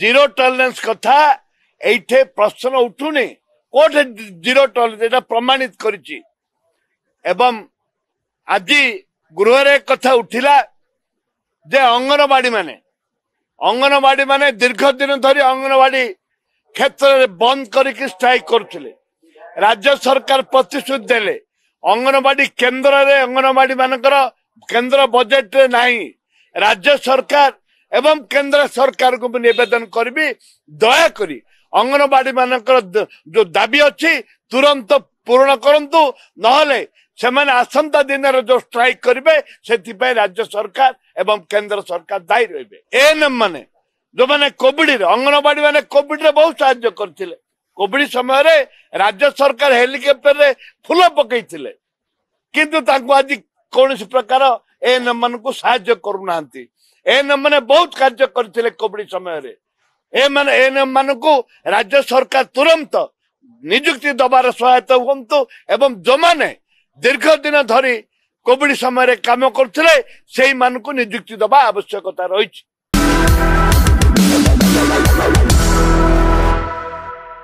zero tolerance କଥା ଏଇଠେ ପ୍ରଶ୍ନ ଉଠୁନି କୋଉଠି ଜିରୋ ଟଲରେନ୍ସ ଏଇଟା ପ୍ରମାଣିତ କରିଛି ଏବଂ ଆଜି ଗୃହରେ କଥା ଉଠିଲା ଯେ ଅଙ୍ଗନବାଡି ମାନେ ଅଙ୍ଗନବାଡି ମାନେ ଦୀର୍ଘ ଦିନ ଧରି ଅଙ୍ଗନବାଡି କ୍ଷେତ୍ରରେ ବନ୍ଦ କରିକି ଷ୍ଟ୍ରାଇକ୍ କରୁଥିଲେ ରାଜ୍ୟ ସରକାର ପ୍ରତିଶ୍ରୁତି ଦେଲେ ଅଙ୍ଗନବାଡି କେନ୍ଦ୍ରରେ ଅଙ୍ଗନବାଡି ମାନଙ୍କର କେନ୍ଦ୍ର ବଜେଟରେ ନାହିଁ ରାଜ୍ୟ ସରକାର এবং କେନ୍ଦ୍ର ସରକାରଙ୍କୁ ମୁଁ ନିବେଦନ କରିବି ଦୟାକରି ଅଙ୍ଗନବାଡି ମାନଙ୍କର ଯୋଉ ଦାବି ଅଛି ତୁରନ୍ତ ପୂରଣ କରନ୍ତୁ ନହେଲେ ସେମାନେ ଆସନ୍ତା ଦିନରେ ଯୋଉ ଷ୍ଟ୍ରାଇକ୍ କରିବେ ସେଥିପାଇଁ ରାଜ୍ୟ ସରକାର ଏବଂ କେନ୍ଦ୍ର ସରକାର ଦାୟୀ ରହିବେ ଏଏନ୍ଏମ୍ ମାନେ ଯୋଉମାନେ କୋଭିଡରେ ଅଙ୍ଗନବାଡି ମାନେ କୋଭିଡରେ ବହୁତ ସାହାଯ୍ୟ କରିଥିଲେ କୋଭିଡ ସମୟରେ ରାଜ୍ୟ ସରକାର ହେଲିକପ୍ଟରରେ ଫୁଲ ପକେଇଥିଲେ କିନ୍ତୁ ତାଙ୍କୁ ଆଜି କୌଣସି ପ୍ରକାର ଏଏନ ମାନଙ୍କୁ ସାହାଯ୍ୟ କରୁନାହାନ୍ତି ଏଏନ ମାନେ ବହୁତ କାର୍ଯ୍ୟ କରିଥିଲେ କୋଭିଡ ସମୟରେ ଏମାନେ ଏଏନ ମାନଙ୍କୁ ରାଜ୍ୟ ସରକାର ତୁରନ୍ତ ନିଯୁକ୍ତି ଦବାର ସହାୟତା ହୁଅନ୍ତୁ ଏବଂ ଯେଉଁମାନେ ଦୀର୍ଘ ଦିନ ଧରି କୋଭିଡ ସମୟରେ କାମ କରୁଥିଲେ ସେଇମାନଙ୍କୁ ନିଯୁକ୍ତି ଦବା ଆବଶ୍ୟକତା ରହିଛି